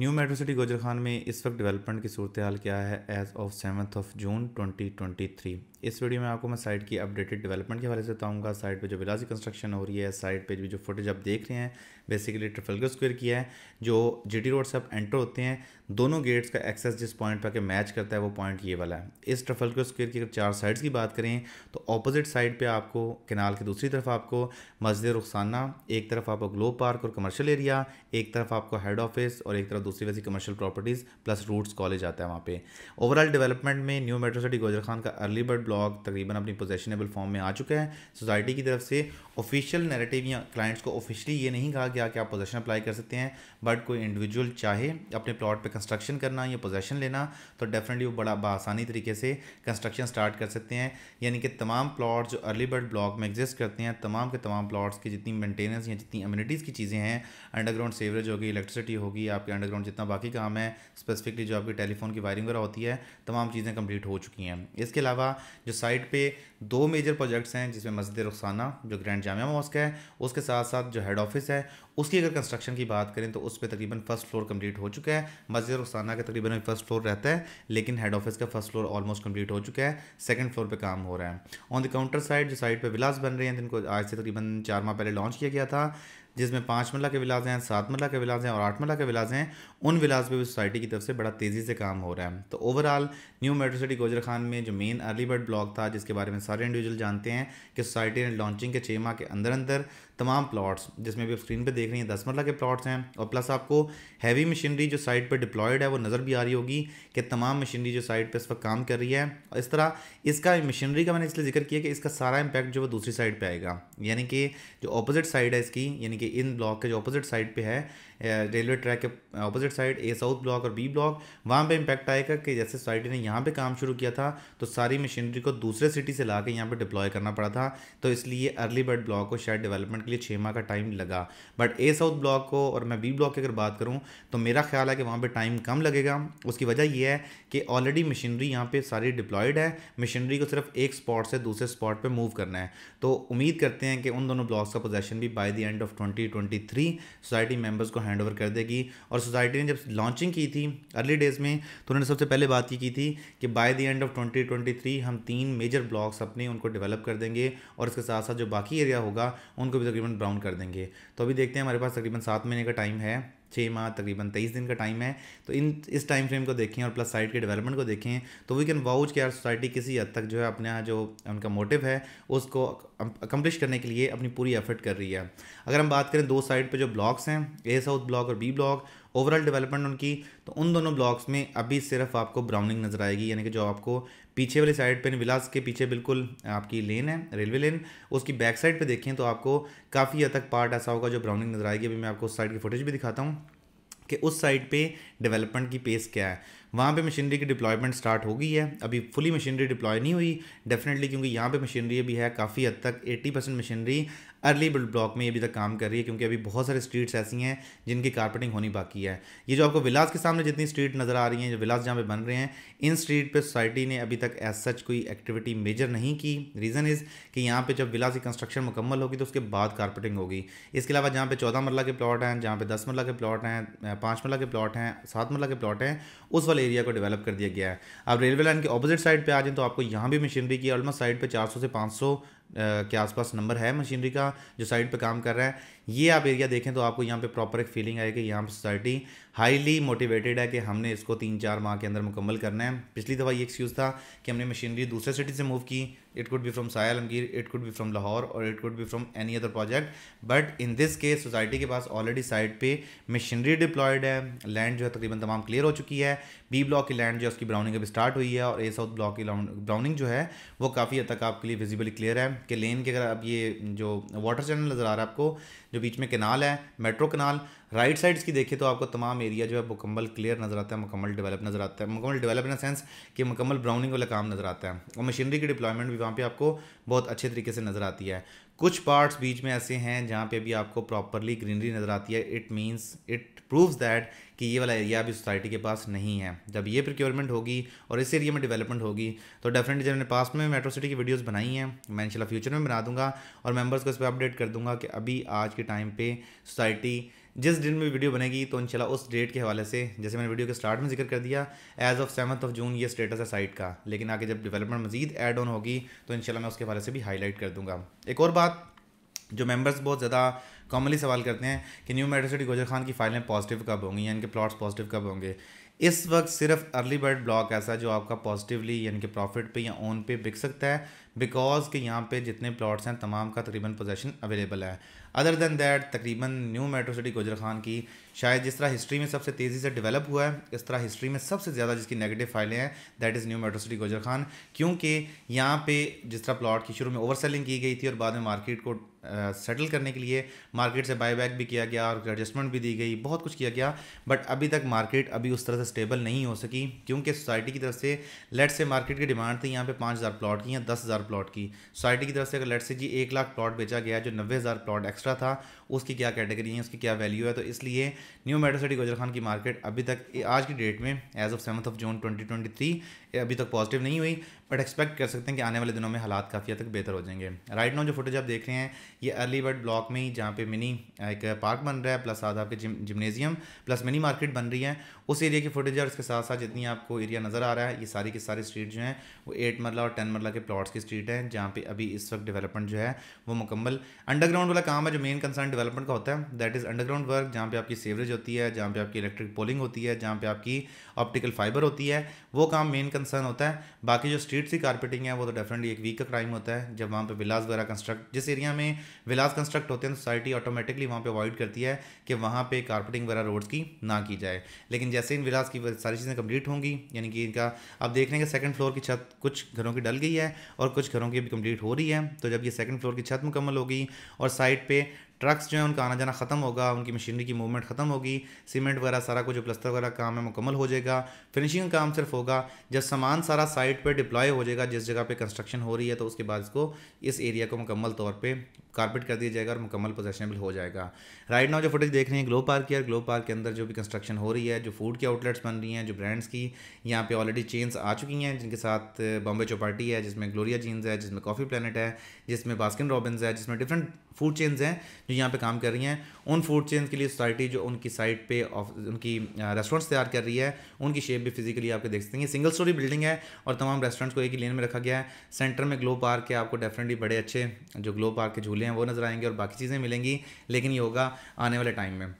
new Metro City Gujar Khan में इस वक्त डेवलपमेंट की सूरत हाल क्या है as of seventh of June twenty twenty three इस वीडियो में आपको मैं साइट की अपडेटेड डेवलपमेंट के हवाले से बताऊंगा साइट पे जो बिलासी कंस्ट्रक्शन हो रही है साइट पे जो फुटेज आप देख रहे हैं बेसिकली ट्रिफलगर स्क्वेयर किया है जो जी टी रोड से आप एंटर होते हैं दोनों गेट्स का एक्सेस जिस पॉइंट पर मैच करता है वो पॉइंट ये वाला है इस ट्रफलगर स्क्वेयर की अगर चार साइड्स की बात करें तो अपोजिट साइड पर आपको किनाल की दूसरी तरफ आपको मस्जिद रुखसाना एक तरफ आपको ग्लो पार्क और कमर्शल एरिया एक तरफ आपको हेड ऑफिस और एक तरफ दूसरी वैसी commercial properties plus Roots college आता है वहाँ पे ओवरऑल डेवलपमेंट में New Metro City Gujar Khan का अर्ली बर्ड ब्लॉग तकरीबन अपनी पोजेशनेबल फॉर्म में आ चुका है सोसाइटी की तरफ से ऑफिशियल नैरेटिव या क्लाइंट्स को ऑफिशियली ये नहीं कहा गया कि आप पोजेशन अप्लाई कर सकते हैं बट कोई इंडिविजुअल चाहे अपने प्लॉट पर कंस्ट्रक्शन करना या पोजेशन लेना तो डेफिनेटली वो बड़ा आसानी तरीके से कंस्ट्रक्शन स्टार्ट कर सकते हैं यानी कि तमाम प्लॉट जो अर्ली बर्ड ब्लॉक में एग्जिस्ट करते हैं तमाम के तमाम प्लॉट्स की जितनी मेंटेनेंस या जितनी अम्यूनिटीज़ की चीज़ें हैं अंडरग्राउंड सेवरेज होगी इलेक्ट्रिसिटी होगी आपके अंडरग्राउंड जितना बाकी काम है स्पेसिफिकली जो आपकी टेलीफोन की वायरिंग वगैरह होती है तमाम चीज़ें कंप्लीट हो चुकी हैं इसके अलावा जो साइड पे दो मेजर प्रोजेक्ट्स हैं जिसमें मस्जिद रुखसाना जो ग्रैंड जामिया मॉस्क है उसके साथ साथ जो हेड ऑफिस है उसकी अगर कंस्ट्रक्शन की बात करें तो उस पर तकरीबन फर्स्ट फ्लोर कंप्लीट हो चुका है मस्जिद रुखसाना का तकरीबन फर्स्ट फ्लोर रहता है लेकिन हेड ऑफिस का फर्स्ट फ्लोर ऑलमोस्ट कंप्लीट हो चुका है सेकंड फ्लोर पर काम हो रहा है ऑन द काउंटर साइड जो साइड पर विलास बन रहे हैं जिनको आज से तकरीबन चार माह पहले लॉन्च किया गया था जिसमें पाँच मल्ला के विलाज हैं सात मल्ला के विलाज हैं और आठ मल्ला के विलाज हैं उन विलाज पर भी सोसाइटी की तरफ से बड़ा तेज़ी से काम हो रहा है तो overall New Metro City Gujar Khan में जो मेन अर्ली बर्ड ब्लॉक था जिसके बारे में सारे इंडिविजुअल जानते हैं कि सोसाइटी ने लॉन्चिंग के छः माह के अंदर अंदर तमाम प्लॉट्स जिसमें भी आप स्क्रीन पे देख रही हैं दस मरला के प्लॉट्स हैं और प्लस आपको हैवी मशीनरी जो साइट पे डिप्लॉयड है वो नज़र भी आ रही होगी कि तमाम मशीनरी जो साइट पे इस वक्त काम कर रही है और इस तरह इसका मशीनरी का मैंने इसलिए जिक्र किया कि इसका सारा इम्पैक्ट जो वो दूसरी साइड पर आएगा यानी कि जो अपोजिट साइड है इसकी यानी कि इन ब्लॉक के जो अपोजिट साइड पर है रेलवे ट्रैक के opposite side A south block और बी ब्लॉक वहाँ पे इम्पैक्ट आएगा कि जैसे सोसाइटी ने यहाँ पे काम शुरू किया था तो सारी मशीनरी को दूसरे सिटी से ला के यहाँ पर डिप्लॉय करना पड़ा था तो इसलिए अर्ली बर्ड ब्लॉक को शायद डेवलपमेंट के लिए छः माह का टाइम लगा बट ए साउथ ब्लॉक को और मैं बी ब्लॉक की अगर बात करूँ तो मेरा ख्याल है कि वहाँ पर टाइम कम लगेगा उसकी वजह यह है कि ऑलरेडी मशीनरी यहाँ पर सारी डिप्लॉयड है मशीनरी को सिर्फ एक स्पॉट से दूसरे स्पॉट पर मूव करना है तो उम्मीद करते हैं कि उन दोनों ब्लॉक्स का पोजेशन भी by the end of twenty society members को हैंड ओवर कर देगी और सोसाइटी ने जब लॉन्चिंग की थी अर्ली डेज़ में तो उन्होंने सबसे पहले बात की थी कि बाय द एंड ऑफ 2023 हम तीन मेजर ब्लॉक्स अपने उनको डेवलप कर देंगे और इसके साथ साथ जो बाकी एरिया होगा उनको भी तकरीबन ब्राउन कर देंगे तो अभी देखते हैं हमारे पास तकरीबन सात महीने का टाइम है छः माह तकरीबन तेईस दिन का टाइम है तो इन इस टाइम फ्रेम को देखें और प्लस साइट के डेवलपमेंट को देखें तो वी कैन वाउच के यार सोसाइटी किसी हद तक जो है अपना जो उनका मोटिव है उसको अकम्पलिश करने के लिए अपनी पूरी एफर्ट कर रही है अगर हम बात करें दो साइड पर जो ब्लॉक्स हैं ए साउथ ब्लॉक और बी ब्लॉक ओवरऑल डेवलपमेंट उनकी तो उन दोनों ब्लॉक्स में अभी सिर्फ आपको ब्राउनिंग नज़र आएगी यानी कि जो आपको पीछे वाली साइड पे विलास के पीछे बिल्कुल आपकी लेन है रेलवे लेन उसकी बैक साइड पे देखें तो आपको काफ़ी हद तक पार्ट ऐसा होगा जो ब्राउनिंग नज़र आएगी अभी मैं आपको उस साइड की फुटेज भी दिखाता हूँ कि उस साइड पर डेवलपमेंट की पेस क्या है वहाँ पे मशीनरी की डिप्लॉयमेंट स्टार्ट हो गई है अभी फुली मशीनरी डिप्लॉय नहीं हुई डेफिनेटली क्योंकि यहाँ पे मशीनरी अभी है काफ़ी हद तक 80 percent machinery early build block में अभी तक काम कर रही है क्योंकि अभी बहुत सारे स्ट्रीट्स ऐसी हैं जिनकी कारपेटिंग होनी बाकी है ये जो आपको विलास के सामने जितनी स्ट्रीट नज़र आ रही हैं जो विलास जहाँ पे बन रहे हैं इन स्ट्रीट पे सोसाइटी ने अभी तक एज सच कोई एक्टिविटी मेजर नहीं की रीज़न इज़ कि यहाँ पे जब विलास की कंस्ट्रक्शन मुकम्मल होगी तो उसके बाद कारपेटिंग होगी इसके अलावा जहाँ पे चौदह मरला के प्लॉट हैं जहाँ पे दस मरला के प्लॉट हैं पाँच मरला के प्लॉट हैं सात मरला के प्लॉट हैं उस वाले एरिया को डेवलप कर दिया गया है अब रेलवे लाइन के ऑपोजिट साइड पे आ जाए तो आपको यहाँ भी मशीनरी की ऑलमोस्ट साइड पर चार से सौ के आसपास नंबर है मशीनरी का जो साइड पे काम कर रहा है ये आप एरिया देखें तो आपको यहाँ पे प्रॉपर एक फीलिंग कि यहाँ पर सोसाइटी हाईली मोटिवेटेड है कि हमने इसको तीन चार माह के अंदर मुकम्मल करना है पिछली दफ़ा ये एक्सक्यूज़ था कि हमने मशीनरी दूसरे सिटी से मूव की it could be from Saya Alamgir it could be from Lahore और it could be from any other project but in this case society के पास ऑलरेडी साइड पर मशीनरी डिप्लॉयड है लैंड जो है तकरीबन तमाम क्लियर हो चुकी है बी ब्लॉक की लैंड जो है उसकी ब्राउनिंग अब स्टार्ट हुई है और ए साउथ ब्लॉक की ब्राउनिंग जो है वो काफ़ी हद तक आपके लिए विजिबली क्लियर है के लेन के अगर आप ये जो वाटर चैनल नज़र आ रहा है आपको जो बीच में कनाल है मेट्रो कनाल राइट साइड्स की देखें तो आपको तमाम एरिया जो है मुकम्मल क्लियर नज़र आता है मुकम्मल डेवलप नज़र आता है मुकम्मल डेवलप इन सेंस कि मुकम्मल ब्राउनिंग वाला काम नज़र आता है और मशीनरी की डिप्लॉयमेंट भी वहाँ पर आपको बहुत अच्छे तरीके से नज़र आती है कुछ पार्ट्स बीच में ऐसे हैं जहाँ पे भी आपको प्रॉपरली ग्रीनरी नज़र आती है it means it proves that कि ये वाला एरिया अभी सोसाइटी के पास नहीं है जब ये प्रिक्योरमेंट होगी और इस एरिया में डेवलपमेंट होगी तो डेफिनेटली मैंने पास में मेट्रो सिटी की वीडियोस बनाई हैं मैं इंशाल्लाह फ्यूचर में बना दूंगा और मेम्बर्स को इस पर अपडेट कर दूंगा कि अभी आज के टाइम पर सोसाइटी जिस दिन में वीडियो बनेगी तो इनशाला उस डेट के हवाले से जैसे मैंने वीडियो के स्टार्ट में जिक्र कर दिया as of seven of June ये स्टेटस है साइट का लेकिन आगे जब डेवलपमेंट मजीद एड ऑन होगी तो इनशाला मैं उसके हवाले से भी हाईलाइट कर दूंगा एक और बात जो मेंबर्स बहुत ज़्यादा कॉमनली सवाल करते हैं कि न्यू मेडिसिटी गुजर खान की फाइलें पॉजिटिव कब होंगी या इनके प्लॉट्स पॉजिटिव कब होंगे इस वक्त सिर्फ अर्ली बर्ड ब्लॉक ऐसा जो आपका पॉजिटिवली यानी कि प्रॉफिट पे या ओन पे बिक सकता है बिकॉज के यहाँ पे जितने प्लॉट्स हैं तमाम का तकरीबन पोजेशन अवेलेबल है अदर देन दैट तकरीबन New Metro City Gujar Khan की शायद जिस तरह हिस्ट्री में सबसे तेज़ी से डेवलप हुआ है इस तरह हिस्ट्री में सबसे ज़्यादा जिसकी नेगेटिव फाइलें हैं that is New Metro City Gujar Khan क्योंकि यहाँ पे जिस तरह प्लॉट की शुरू में ओवर सेलिंग की गई थी और बाद में मार्केट को सेटल करने के लिए मार्केट से बाईबैक भी किया गया और एडजस्टमेंट भी दी गई बहुत कुछ किया गया बट अभी तक मार्केट अभी उस तरह से स्टेबल नहीं हो सकी क्योंकि सोसाइटी की तरफ से लेट से मार्केट की डिमांड थी यहाँ पे पाँच हज़ार प्लॉट की या दस हज़ार प्लॉट की सोसाइटी की तरफ से अगर लेट से जी एक लाख प्लॉट बेचा गया जो नब्बे हज़ार प्लॉट एक्स्ट्रा था उसकी क्या कैटेगरी है उसकी क्या वैल्यू है तो इसलिए new Metro City Gujar Khan की मार्केट अभी तक आज की डेट में as of seventh of June twenty अभी तक पॉजिटिव नहीं हुई बट एक्सपेक्ट कर सकते हैं कि आने वाले दिनों में हालात काफ़ी हद तक बेहतर हो जाएंगे राइट नाउ जो फोटेज आप देख रहे हैं ये अर्ली बर्ड ब्लॉक में ही जहाँ पे मिनी एक पार्क बन रहा है प्लस साथ आपके gym gymnasium plus mini market बन रही है उस एरिया की फोटेज और इसके साथ साथ जितनी आपको एरिया नज़र आ रहा है ये सारी की सारी स्ट्रीट जो है वो एट मरला और टेन मरला के प्लॉट्स की स्ट्रीट है जहाँ पे अभी इस वक्त डेवलपमेंट जो है वो मुकम्मल अंडरग्राउंड वाला काम है जो मेन कंसर्न डेवलपमेंट का होता है दैट इज़ अंडरग्राउंड वर्क जहाँ पे आपकी सीवरेज होती है जहाँ पे आपकी इलेक्ट्रिक पोलिंग होती है जहाँ पे आपकी ऑप्टिकल फाइबर होती है वो काम मेन कंसर्न होता है बाकी जो स्ट्रीट सी कारपेटिंग है वो तो डेफिनेटली एक वीक का क्राइम होता है जब वहाँ पर विलास वगैरह कंस्ट्रक्ट जिस एरिया में विलास कंस्ट्रक्ट होते हैं सोसाइटी तो ऑटोमेटिकली वहाँ पर अवॉइड करती है कि वहाँ पर कारपेटिंग वगैरह रोड्स की ना की जाए लेकिन जैसे इन विलास की सारी चीज़ें कंप्लीट होंगी यानी कि इनका आप देख रहे हैं कि सेकंड फ्लोर की छत कुछ घरों की डल गई है और कुछ घरों की अभी कंप्लीट हो रही है तो जब ये सेकंड फ्लोर की छत मुकम्मल होगी और साइड पे ट्रक्स जो है उनका आना जाना ख़त्म होगा उनकी मशीनरी की मूवमेंट ख़त्म होगी सीमेंट वगैरह सारा कुछ प्लस्तर वगैरह काम है मुकम्मल हो जाएगा फिनिशिंग काम सिर्फ होगा जब सामान सारा साइट पर डिप्लॉय हो जाएगा जिस जगह पर कंस्ट्रक्शन हो रही है तो उसके बाद इसको इस एरिया को मुकम्मल तौर पर कारपेट कर दिया जाएगा और मुकम्मल पोजेशनेबल हो जाएगा राइट नाउ जो फुटेज देख रहे हैं ग्लो पार्क की और ग्लो पार्क के अंदर जो भी कंस्ट्रक्शन हो रही है जो फूड के आउटलेट्स बन रही हैं जो ब्रांड्स की यहाँ पे ऑलरेडी चेन्स आ चुकी हैं जिनके साथ बॉम्बे चौपाटी है जिसमें ग्लोरिया जीन्स है जिसमें कॉफ़ी प्लानट है जिसमें बास्किन रॉबिन्स है जिसमें डिफरेंट फूड चेन्स हैं जो जो यहाँ पे काम कर रही हैं उन फूड चेन्स के लिए सोसाइटी जो उनकी साइट पे ऑफ उनकी रेस्टोरेंट्स तैयार कर रही है उनकी शेप भी फिजिकली आपके देख सकते हैं सिंगल स्टोरी बिल्डिंग है और तमाम रेस्टोरेंट्स को एक ही लेन में रखा गया है सेंटर में ग्लो पार्क है आपको डेफिनेटली बड़े अच्छे जो ग्लो पार्क के झूले हैं वो नज़र आएंगे और बाकी चीज़ें मिलेंगी लेकिन ये होगा आने वाले टाइम में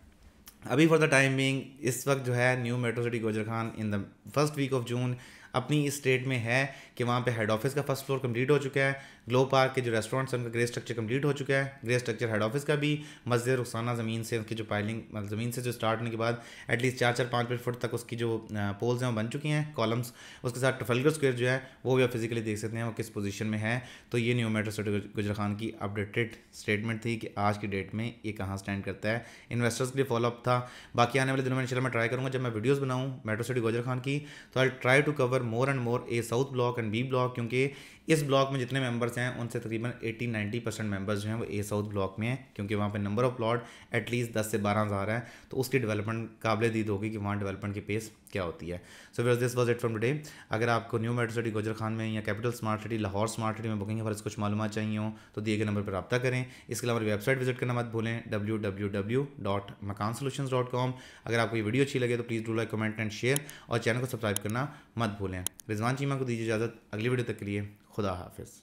अभी फॉर द टाइम बिंग इस वक्त जो है New Metro City Gujar Khan in the first week of June अपनी स्टेट में है कि वहाँ पे हेड ऑफिस का फर्स्ट फ्लोर कंप्लीट हो चुका है ग्लो पार्क के जो रेस्टोरेंट्स हैं उनका ग्रे स्ट्रक्चर कंप्लीट हो चुका है ग्रे स्ट्रक्चर हेड ऑफिस का भी मस्जिद रुखसाना ज़मीन से उसकी जो पाइलिंग मतलब ज़मीन से जो स्टार्ट होने के बाद एटलीस्ट चार चार पाँच पाँच फुट तक उसकी जो पोल्स हैं वो बन चुकी हैं कॉलम्स उसके साथ ट्रफलगर स्क्वेयर जो है वो भी आप फिजिकली देख सकते हैं वो किस पोजीशन में है तो ये new Metro City Gujar Khan की अपडेटेड स्टेटमेंट थी कि आज की डेट में ये कहाँ स्टैंड करता है इन्वेस्टर्स के लिए फॉलोअप था बाकी आने वाले दिनों में इंशाल्लाह मैं ट्राई करूँगा जब मैं वीडियोज़ बनाऊँ मेट्रो सिटी गुजर खान की तो I try to cover more and more A south block and B block क्योंकि इस ब्लॉक में जितने मेंबर्स हैं उनसे तकरीबन 80-90 परसेंट मेंबर्स जो हैं वो ए साउथ ब्लॉक में हैं क्योंकि वहाँ पे नंबर ऑफ प्लॉट एटलीस्ट 10 से बारह हज़ार है तो उसकी डेवलपमेंट काबिल दीद होगी कि वहाँ डेवलपमेंट की पेस क्या होती है so ways this was it from today अगर आपको New Metro City Gujar Khan में या Capital Smart City Lahore Smart City में बुकिंग के बारे कुछ मालूम चाहिए हो तो दिए गए नंबर पर रब्ता करें इसके अलावा वेबसाइट विजिट करना मत भूलें W W W dot Makaan solution dot com अगर आपको ये वीडियो अच्छी लगे तो please do like comment and share और चैनल को सब्सक्राइब करना मत भूलें रिजवान चीमा को दीजिए इजाज़त अगली वीडियो तक के लिए खुदा हाफिज़